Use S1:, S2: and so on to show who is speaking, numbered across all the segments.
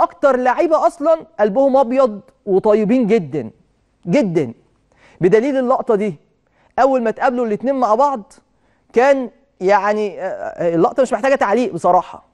S1: اكتر لعيبه اصلا قلبهم ابيض وطيبين جدا جدا بدليل اللقطه دي اول ما اتقابلوا الاثنين مع بعض كان يعني آه، آه، اللقطه مش محتاجه تعليق بصراحه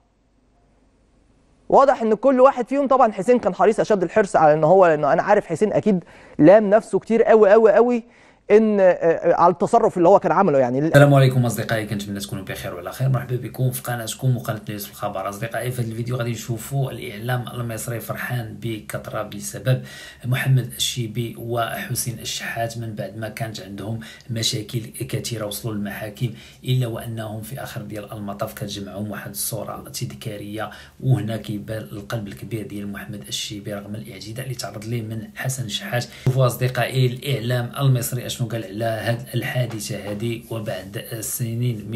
S1: واضح ان كل واحد فيهم طبعا حسين كان حريص اشد الحرص على ان هو لانه انا عارف حسين اكيد لام نفسه كتير قوي قوي قوي ان آه، آه، على التصرف اللي هو كان عمله يعني السلام عليكم
S2: اصدقائي كنتمنى تكونوا بخير وعلى خير مرحبا بكم في قناتكم وقناه نيوز الخبر اصدقائي في هذا الفيديو غادي نشوفوا الاعلام المصري فرحان بكثره بسبب محمد الشيبي وحسين الشحات من بعد ما كانت عندهم مشاكل كثيره وصلوا للمحاكم الا وانهم في اخر ديال المطاف كتجمعهم واحد الصوره تذكاريه وهنا كيبان القلب الكبير ديال محمد الشيبي رغم الاعتداء اللي تعرض ليه من حسن الشحات شوفوا اصدقائي الاعلام المصري شنو قال على هاد الحادثه هذه وبعد سنين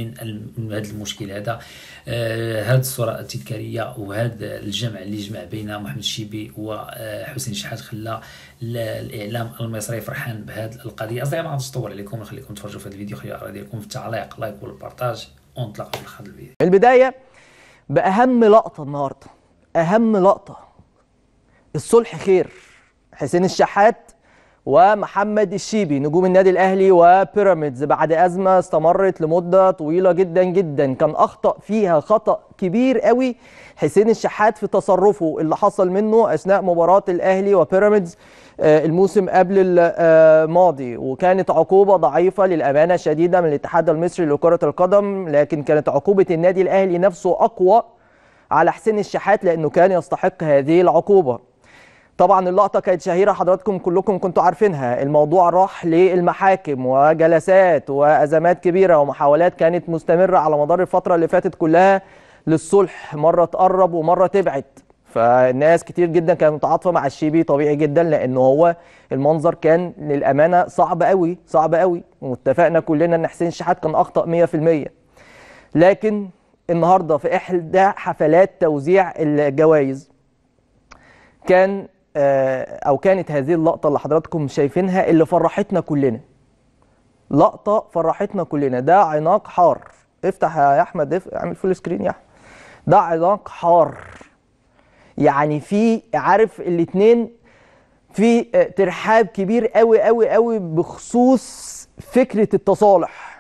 S2: من هاد المشكل هذا آه، هاد الصوره التذكاريه وهاد الجمع اللي جمع بين محمد الشيبي وحسين آه، شحات خلى الاعلام المصري فرحان بهاد القضيه اصلا ما غاديش نطول عليكم نخليكم تفرجوا في هذا الفيديو خليوا الاراء ديالكم في التعليق لايك والبارطاج ونطلقوا في الخط الفيديو
S1: البدايه باهم لقطه النهارده اهم لقطه الصلح خير حسين الشحات ومحمد الشيبي نجوم النادي الاهلي وبيراميدز بعد ازمه استمرت لمده طويله جدا جدا كان اخطا فيها خطا كبير قوي حسين الشحات في تصرفه اللي حصل منه اثناء مباراه الاهلي وبيراميدز آه، الموسم قبل الماضي آه، وكانت عقوبه ضعيفه للامانه شديده من الاتحاد المصري لكره القدم لكن كانت عقوبه النادي الاهلي نفسه اقوى على حسين الشحات لانه كان يستحق هذه العقوبه طبعا اللقطة كانت شهيرة حضراتكم كلكم كنتوا عارفينها الموضوع راح للمحاكم وجلسات وأزمات كبيرة ومحاولات كانت مستمرة على مدار الفترة اللي فاتت كلها للصلح مرة تقرب ومرة تبعد فالناس كتير جدا كانت متعاطفة مع الشيبي طبيعي جدا لأن هو المنظر كان للأمانة صعب قوي صعب قوي واتفقنا كلنا أن حسين شحات كان أخطأ 100% لكن النهاردة في إحدى حفلات توزيع الجوائز كان آه، او كانت هذه اللقطه اللي حضراتكم شايفينها اللي فرحتنا كلنا لقطه فرحتنا كلنا ده عناق حار افتح يا احمد اعمل فول سكرين يا احمد ده عناق حار يعني في عارف الاتنين في آه، ترحاب كبير قوي قوي قوي بخصوص فكره التصالح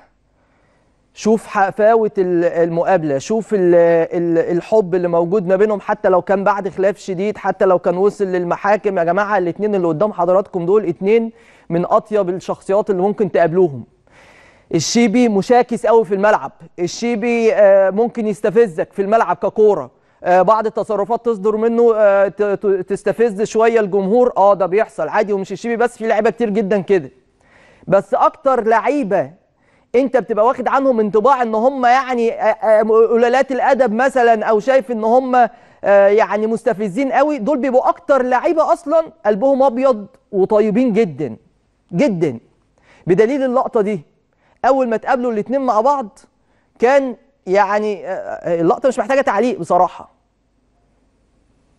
S1: شوف حفاوة المقابلة شوف الحب اللي موجود ما بينهم حتى لو كان بعد خلاف شديد حتى لو كان وصل للمحاكم يا جماعة الاتنين اللي قدام حضراتكم دول اتنين من أطيب الشخصيات اللي ممكن تقابلوهم الشيبي مشاكس قوي في الملعب الشيبي آه، ممكن يستفزك في الملعب ككوره آه، بعض التصرفات تصدر منه آه، تستفز شويه الجمهور اه ده بيحصل عادي ومش الشيبي بس في لعيبه كتير جدا كده بس اكتر لعيبه انت بتبقى واخد عنهم انطباع ان هم يعني آه، آه، قلالات الادب مثلا او شايف ان هم آه، يعني مستفزين قوي دول بيبقوا اكتر لعيبه اصلا قلبهم ابيض وطيبين جدا جدا بدليل اللقطه دي اول ما اتقابلوا الاثنين مع بعض كان يعني اللقطه مش محتاجه تعليق بصراحه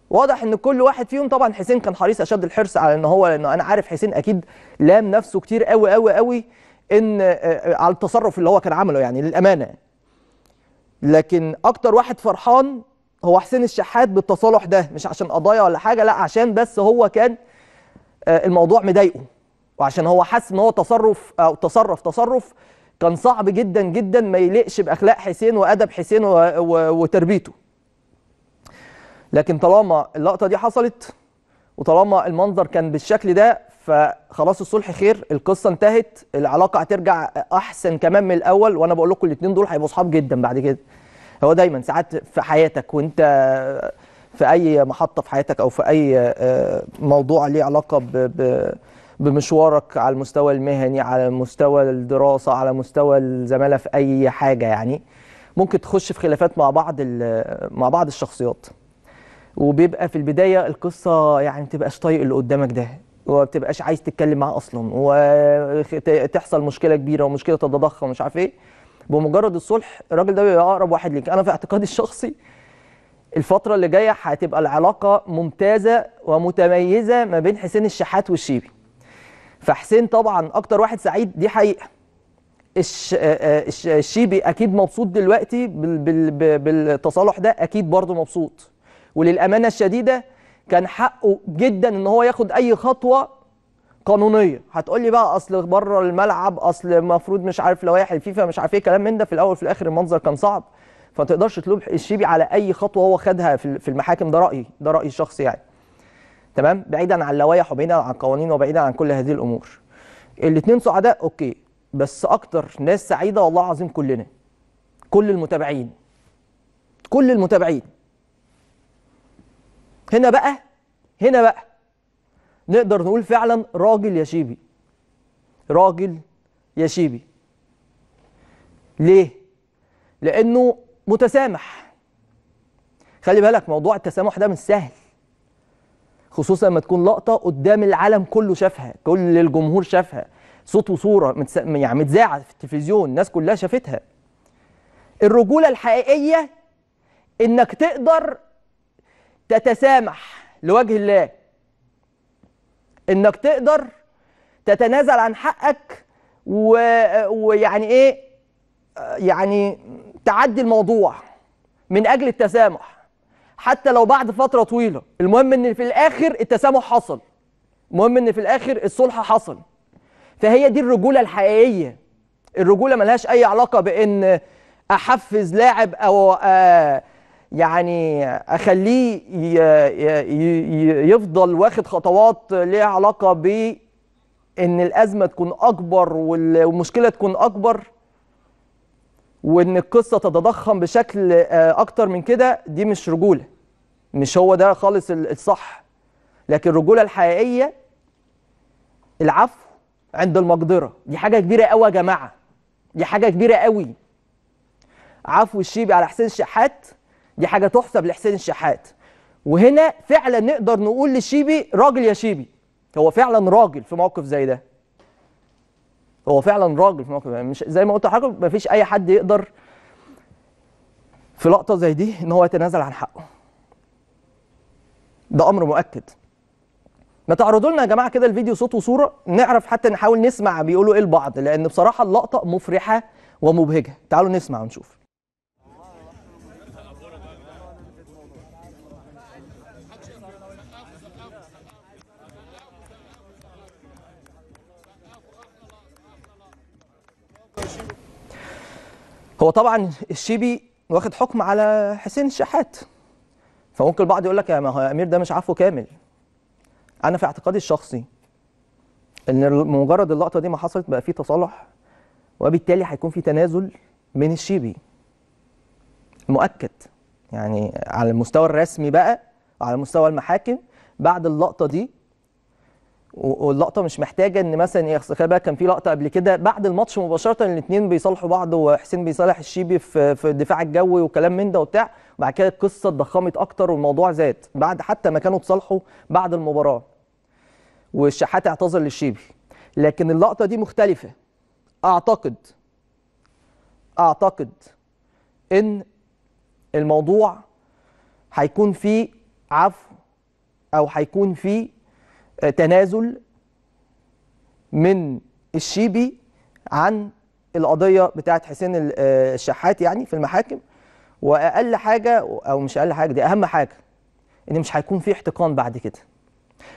S1: واضح ان كل واحد فيهم طبعا حسين كان حريص اشد الحرص على ان هو لانه انا عارف حسين اكيد لام نفسه كتير قوي قوي قوي ان آه، آه، على التصرف اللي هو كان عمله يعني للامانه لكن اكتر واحد فرحان هو حسين الشحات بالتصالح ده مش عشان قضايا ولا حاجه لا عشان بس هو كان آه، الموضوع مضايقه وعشان هو حس ان هو تصرف او تصرف تصرف كان صعب جدا جدا ما يليقش باخلاق حسين وادب حسين وتربيته لكن طالما اللقطه دي حصلت وطالما المنظر كان بالشكل ده فخلاص الصلح خير القصه انتهت العلاقه هترجع احسن كمان من الاول وانا بقول لكم الاثنين دول هيبقوا اصحاب جدا بعد كده هو دايما ساعات في حياتك وانت في اي محطه في حياتك او في اي آه، موضوع ليه علاقه ب بمشوارك على المستوى المهني على مستوى الدراسه على مستوى الزماله في اي حاجه يعني ممكن تخش في خلافات مع بعض مع بعض الشخصيات وبيبقى في البدايه القصه يعني ما تبقاش طايق اللي قدامك ده وما بتبقاش عايز تتكلم معاه اصلا وتحصل مشكله كبيره ومشكله تتضخم ومش عارف ايه بمجرد الصلح الراجل ده بيبقى اقرب واحد ليك انا في اعتقادي الشخصي الفتره اللي جايه هتبقى العلاقه ممتازه ومتميزه ما بين حسين الشحات والشيبي فحسين طبعا اكتر واحد سعيد دي حقيقه الشيبي اكيد مبسوط دلوقتي بالتصالح ده اكيد برضه مبسوط وللأمانة الشديدة كان حقه جدا ان هو ياخد اي خطوه قانونيه هتقولي بقى اصل بره الملعب اصل المفروض مش عارف لوائح الفيفا مش عارف ايه كلام من ده في الاول في الاخر المنظر كان صعب فما تقدرش تلوم الشيبي على اي خطوه هو خدها في المحاكم ده رايي ده رايي الشخصي يعني تمام بعيدا عن اللوائح وبعيدا عن القوانين وبعيدا عن كل هذه الامور الاثنين سعداء اوكي بس اكتر ناس سعيده والله العظيم كلنا كل المتابعين كل المتابعين هنا بقى هنا بقى نقدر نقول فعلا راجل يشيبي راجل يشيبي ليه لانه متسامح خلي بالك موضوع التسامح ده مش سهل خصوصا لما تكون لقطه قدام العالم كله شافها كل الجمهور شافها صوت وصوره متس... يعني متذاعه في التلفزيون الناس كلها شافتها الرجوله الحقيقيه انك تقدر تتسامح لوجه الله انك تقدر تتنازل عن حقك ويعني ايه يعني تعدي الموضوع من اجل التسامح حتى لو بعد فتره طويله المهم ان في الاخر التسامح حصل المهم ان في الاخر الصلح حصل فهي دي الرجوله الحقيقيه الرجوله ملهاش اي علاقه بان احفز لاعب او آه يعني اخليه يفضل واخد خطوات ليها علاقه ب ان الازمه تكون اكبر والمشكله تكون اكبر وان القصه تتضخم بشكل آه، اكتر من كده دي مش رجوله مش هو ده خالص الصح لكن الرجوله الحقيقيه العفو عند المقدره دي حاجه كبيره قوي يا جماعه دي حاجه كبيره قوي عفو الشيبي على حسين الشحات دي حاجه تحسب لحسين الشحات وهنا فعلا نقدر نقول لشيبي راجل يا شيبي هو فعلا راجل في موقف زي ده هو فعلا راجل في موقف مش زي ما قلت لحضرتك مفيش اي حد يقدر في لقطه زي دي ان هو يتنازل عن حقه ده امر مؤكد ما تعرضوا لنا يا جماعه كده الفيديو صوت وصوره نعرف حتى نحاول نسمع بيقولوا ايه البعض لان بصراحه اللقطه مفرحه ومبهجه تعالوا نسمع ونشوف هو طبعا الشيبي واخد حكم على حسين الشحات فممكن البعض يقول لك يا ما هو امير ده مش عفو كامل انا في اعتقادي الشخصي ان مجرد اللقطه دي ما حصلت بقى في تصالح وبالتالي هيكون في تنازل من الشيبي مؤكد يعني على المستوى الرسمي بقى على مستوى المحاكم بعد اللقطه دي واللقطه مش محتاجه ان مثلا ايه خلي بقى كان في لقطه قبل كده بعد الماتش مباشره الاثنين بيصالحوا بعض وحسين بيصالح الشيبي في في الدفاع الجوي وكلام من ده وبتاع وبعد كده القصه اتضخمت اكتر والموضوع زاد بعد حتى ما كانوا اتصالحوا بعد المباراه والشحات اعتذر للشيبي لكن اللقطه دي مختلفه اعتقد اعتقد ان الموضوع هيكون فيه عفو او هيكون فيه تنازل من الشيبي عن القضيه بتاعه حسين آه، الشحات يعني في المحاكم واقل حاجه او مش اقل حاجه دي اهم حاجه ان مش هيكون في احتقان بعد كده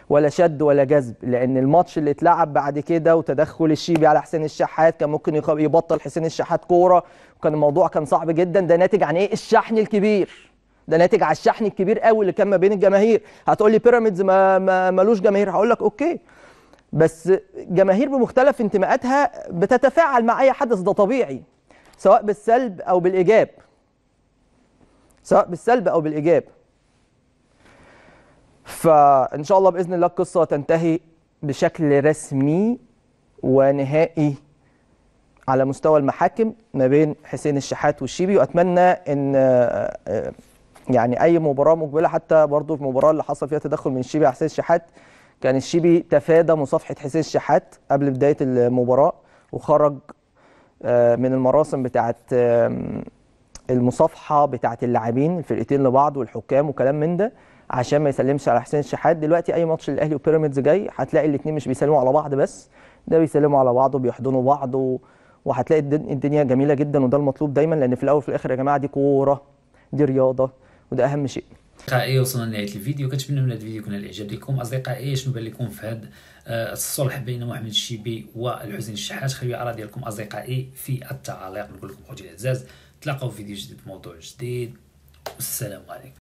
S1: ولا شد ولا جذب لان الماتش اللي اتلعب بعد كده وتدخل الشيبي على حسين الشحات كان ممكن يبطل حسين الشحات كوره وكان الموضوع كان صعب جدا ده ناتج عن ايه الشحن الكبير ده ناتج على الشحن الكبير قوي اللي كان ما بين الجماهير هتقول لي بيراميدز ما, ما ملوش جماهير هقول لك اوكي بس جماهير بمختلف انتماءاتها بتتفاعل مع اي حدث ده طبيعي سواء بالسلب او بالايجاب سواء بالسلب او بالايجاب فان شاء الله باذن الله القصه تنتهي بشكل رسمي ونهائي على مستوى المحاكم ما بين حسين الشحات والشيبي واتمنى ان آه، آه، يعني اي مباراه مقبله حتى برضه في المباراه اللي حصل فيها تدخل من الشيبي على حسين الشحات كان الشيبي تفادى مصافحه حسين الشحات قبل بدايه المباراه وخرج آه، من المراسم بتاعه المصافحه بتاعه اللاعبين الفرقتين لبعض والحكام وكلام من ده عشان ما يسلمش على حسين الشحات دلوقتي اي ماتش الاهلي وبيراميدز جاي هتلاقي الاثنين مش بيسلموا على بعض بس ده بيسلموا على بعض وبيحضنوا بعض وهتلاقي الدنيا جميله جدا وده المطلوب دايما لان في الاول وفي الاخر يا جماعه دي كوره دي رياضه وده اهم شيء
S2: اصدقائي وصلنا لنهايه الفيديو كنتمنى من هذا الفيديو يكون الاعجاب لكم اصدقائي شنو بان لكم في هذا آه، الصلح بين محمد الشيبي والحسين الشحات خليو الاراء ديالكم اصدقائي في التعليق نقول لكم خوتي الاعزاء تلاقاو في فيديو جديد بموضوع جديد والسلام عليكم